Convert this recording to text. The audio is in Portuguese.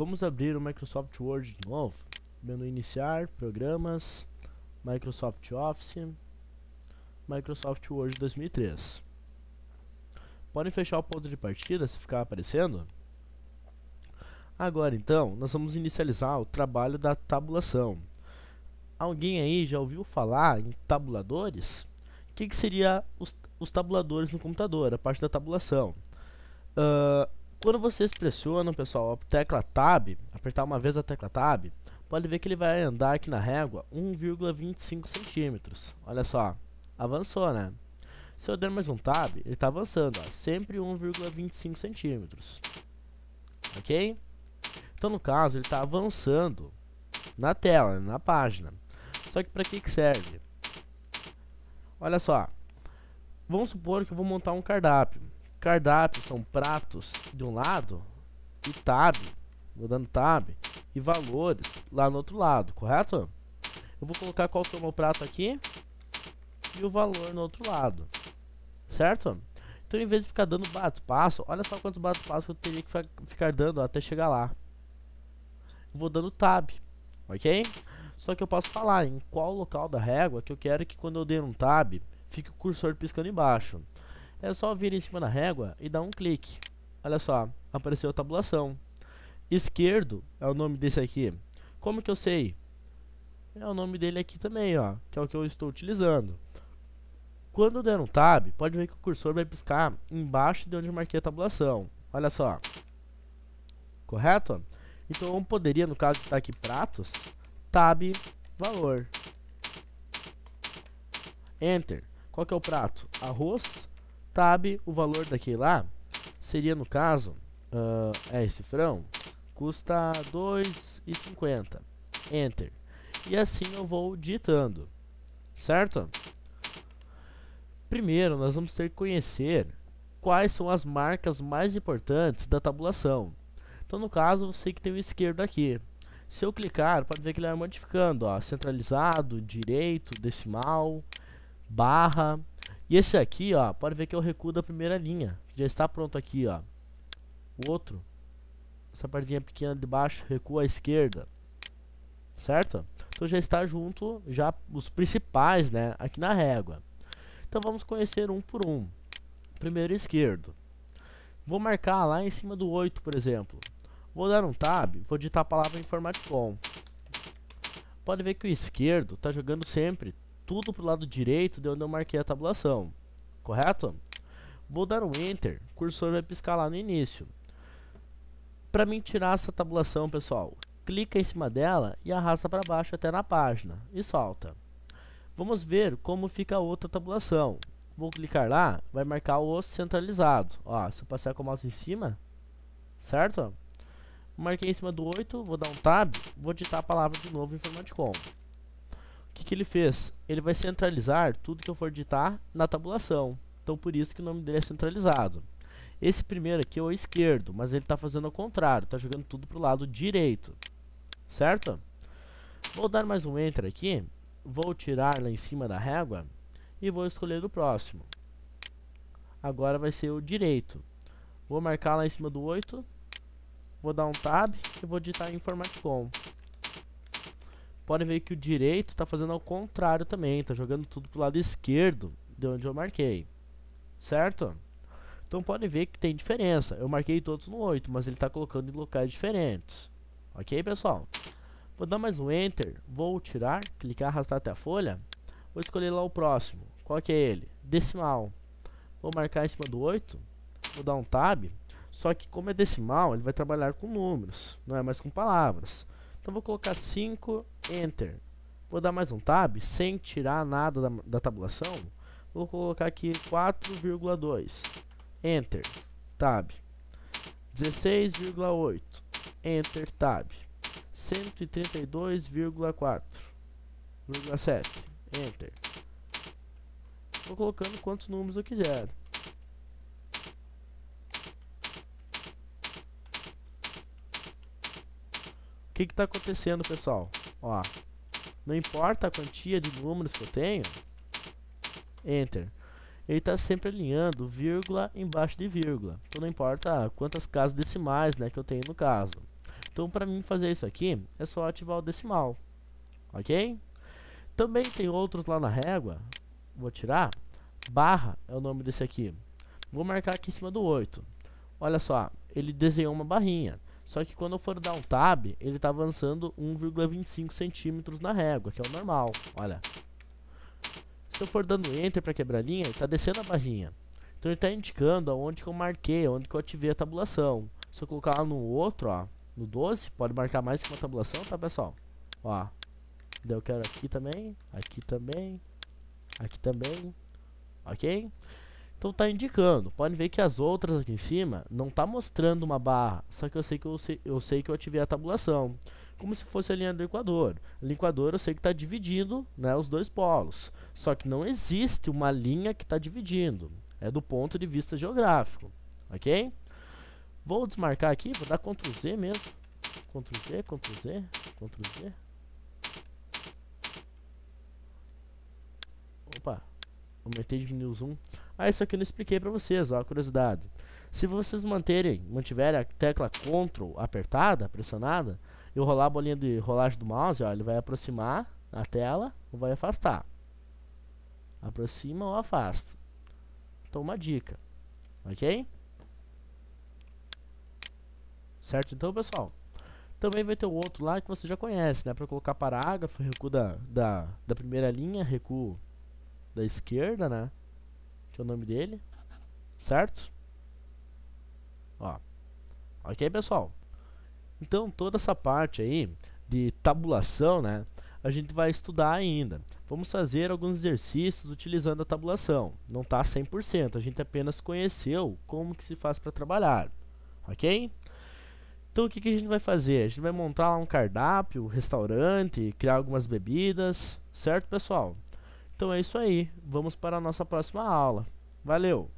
Vamos abrir o Microsoft Word de novo. Menu iniciar, programas, Microsoft Office, Microsoft Word 2003. Podem fechar o ponto de partida se ficar aparecendo. Agora então, nós vamos inicializar o trabalho da tabulação. Alguém aí já ouviu falar em tabuladores? O que, que seria os, os tabuladores no computador, a parte da tabulação? Uh, quando vocês pressionam, pessoal, a tecla Tab, apertar uma vez a tecla Tab, pode ver que ele vai andar aqui na régua 1,25 centímetros. Olha só, avançou, né? Se eu der mais um Tab, ele está avançando, ó, sempre 1,25 centímetros. Ok? Então, no caso, ele está avançando na tela, né, na página. Só que para que, que serve? Olha só, vamos supor que eu vou montar um cardápio. Cardápio são pratos de um lado e tab, mudando tab, e valores lá no outro lado, correto? Eu vou colocar qual que é o meu prato aqui e o valor no outro lado, certo? Então, em vez de ficar dando bate-passo, olha só quantos bate-passos eu teria que ficar dando até chegar lá. Eu vou dando tab, ok? Só que eu posso falar em qual local da régua que eu quero que quando eu der um tab, fique o cursor piscando embaixo. É só vir em cima da régua e dar um clique. Olha só, apareceu a tabulação. Esquerdo é o nome desse aqui. Como que eu sei? É o nome dele aqui também, ó, que é o que eu estou utilizando. Quando der um tab, pode ver que o cursor vai piscar embaixo de onde eu marquei a tabulação. Olha só. Correto? Então eu poderia, no caso que está aqui pratos, tab valor. Enter. Qual que é o prato? Arroz, sabe o valor daquele lá seria, no caso, uh, é esse frão, custa 2,50. Enter. E assim eu vou digitando, certo? Primeiro, nós vamos ter que conhecer quais são as marcas mais importantes da tabulação. Então, no caso, você que tem o esquerdo aqui. Se eu clicar, pode ver que ele vai modificando, ó, centralizado, direito, decimal, barra, e esse aqui, ó, pode ver que é o recuo da primeira linha. Já está pronto aqui, ó. O outro, essa partinha pequena de baixo, recua à esquerda. Certo? Então já está junto já os principais, né, aqui na régua. Então vamos conhecer um por um. Primeiro esquerdo. Vou marcar lá em cima do 8, por exemplo. Vou dar um tab, vou digitar a palavra informaticom. Pode ver que o esquerdo está jogando sempre tudo pro lado direito de onde eu marquei a tabulação, correto? Vou dar um Enter, o cursor vai piscar lá no início. Para mim tirar essa tabulação, pessoal, clica em cima dela e arrasta para baixo até na página e solta. Vamos ver como fica a outra tabulação. Vou clicar lá, vai marcar o centralizado. Ó, se eu passar com o mouse em cima, certo? Marquei em cima do 8, vou dar um tab, vou digitar a palavra de novo em forma de combo. O que, que ele fez? Ele vai centralizar tudo que eu for digitar na tabulação. Então por isso que o nome dele é centralizado. Esse primeiro aqui é o esquerdo, mas ele está fazendo ao contrário, está jogando tudo para o lado direito, certo? Vou dar mais um Enter aqui, vou tirar lá em cima da régua e vou escolher o próximo. Agora vai ser o direito. Vou marcar lá em cima do 8, vou dar um Tab e vou digitar em com podem ver que o direito está fazendo ao contrário também, está jogando tudo para o lado esquerdo de onde eu marquei, certo? Então podem ver que tem diferença, eu marquei todos no 8, mas ele está colocando em locais diferentes, ok pessoal? Vou dar mais um Enter, vou tirar, clicar, arrastar até a folha, vou escolher lá o próximo, qual que é ele? Decimal, vou marcar em cima do 8, vou dar um Tab, só que como é decimal, ele vai trabalhar com números, não é mais com palavras. Então vou colocar 5, Enter. Vou dar mais um Tab, sem tirar nada da, da tabulação. Vou colocar aqui 4,2, Enter, Tab. 16,8, Enter, Tab. 132,4, 7, Enter. Vou colocando quantos números eu quiser. que que tá acontecendo, pessoal? Ó, não importa a quantia de números que eu tenho, Enter. Ele está sempre alinhando vírgula embaixo de vírgula. Então não importa quantas casas decimais né, que eu tenho no caso. Então para mim fazer isso aqui, é só ativar o decimal. Ok? Também tem outros lá na régua. Vou tirar. Barra é o nome desse aqui. Vou marcar aqui em cima do 8. Olha só, ele desenhou uma barrinha. Só que quando eu for dar um tab, ele tá avançando 1,25 centímetros na régua, que é o normal, olha. Se eu for dando enter para quebrar a linha, ele tá descendo a barrinha. Então ele tá indicando aonde que eu marquei, onde que eu ativei a tabulação. Se eu colocar lá no outro, ó, no 12, pode marcar mais que uma tabulação, tá pessoal? Ó, daí eu quero aqui também, aqui também, aqui também, ok? Então tá indicando. Pode ver que as outras aqui em cima não tá mostrando uma barra. Só que eu sei que eu sei, eu sei que eu ativei a tabulação. Como se fosse a linha do Equador. O Equador eu sei que está dividindo né, os dois polos. Só que não existe uma linha que está dividindo. É do ponto de vista geográfico. Ok? Vou desmarcar aqui, vou dar Ctrl Z mesmo. Ctrl Z, Ctrl Z, Ctrl Z. o de News 1. Ah, isso aqui eu não expliquei para vocês, ó, curiosidade. Se vocês manterem, mantiverem a tecla CTRL apertada, pressionada, e rolar a bolinha de rolagem do mouse, ó, ele vai aproximar a tela ou vai afastar. Aproxima ou afasta. Então uma dica. Ok? Certo então, pessoal? Também vai ter o outro lá que você já conhece, né? Para colocar parágrafo, recuo da, da, da primeira linha, recuo da esquerda, né? Que é o nome dele. Certo? Ó. Ok, pessoal? Então, toda essa parte aí de tabulação, né? A gente vai estudar ainda. Vamos fazer alguns exercícios utilizando a tabulação. Não tá 100%, a gente apenas conheceu como que se faz para trabalhar. OK? Então o que, que a gente vai fazer? A gente vai montar um cardápio, restaurante, criar algumas bebidas, certo, pessoal? Então é isso aí. Vamos para a nossa próxima aula. Valeu!